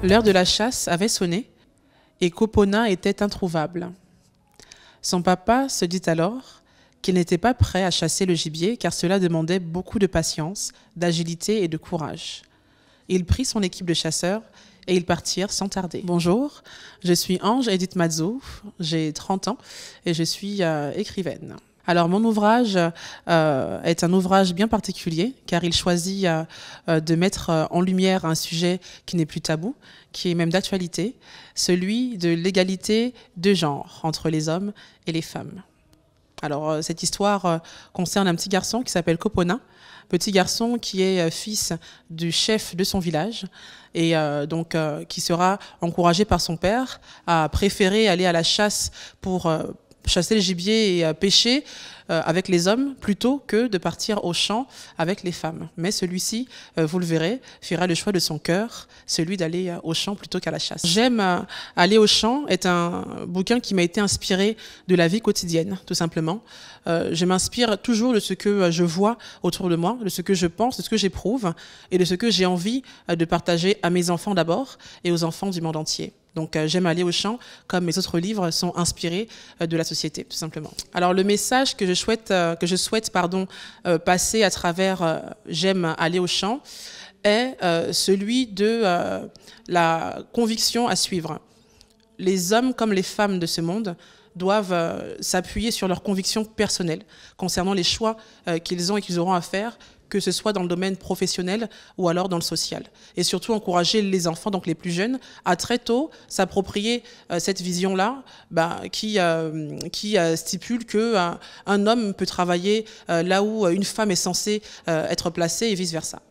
L'heure de la chasse avait sonné et Copona était introuvable. Son papa se dit alors qu'il n'était pas prêt à chasser le gibier car cela demandait beaucoup de patience, d'agilité et de courage. Il prit son équipe de chasseurs et ils partirent sans tarder. Bonjour, je suis Ange Edith Mazou, j'ai 30 ans et je suis euh, écrivaine. Alors mon ouvrage euh, est un ouvrage bien particulier car il choisit euh, euh, de mettre en lumière un sujet qui n'est plus tabou, qui est même d'actualité, celui de l'égalité de genre entre les hommes et les femmes. Alors cette histoire concerne un petit garçon qui s'appelle Copona, petit garçon qui est fils du chef de son village et donc qui sera encouragé par son père à préférer aller à la chasse pour chasser le gibier et euh, pêcher euh, avec les hommes plutôt que de partir au champ avec les femmes. Mais celui-ci, euh, vous le verrez, fera le choix de son cœur, celui d'aller au champ plutôt qu'à la chasse. J'aime aller au champ est un bouquin qui m'a été inspiré de la vie quotidienne, tout simplement. je m'inspire toujours de ce que je vois autour de moi, de ce que je pense, de ce que j'éprouve et de ce que j'ai envie de partager à mes enfants d'abord et aux enfants du monde entier. Donc euh, j'aime aller au champ, comme mes autres livres sont inspirés euh, de la société, tout simplement. Alors le message que je souhaite, euh, que je souhaite pardon, passer à travers J'aime aller au champ est celui de la conviction à suivre. Les hommes comme les femmes de ce monde doivent euh, s'appuyer sur leurs convictions personnelles concernant les choix euh, qu'ils ont et qu'ils auront à faire, que ce soit dans le domaine professionnel ou alors dans le social. Et surtout encourager les enfants, donc les plus jeunes, à très tôt s'approprier euh, cette vision-là bah, qui, stipule qu'un un homme peut travailler là où une femme est censée être placée et vice-versa.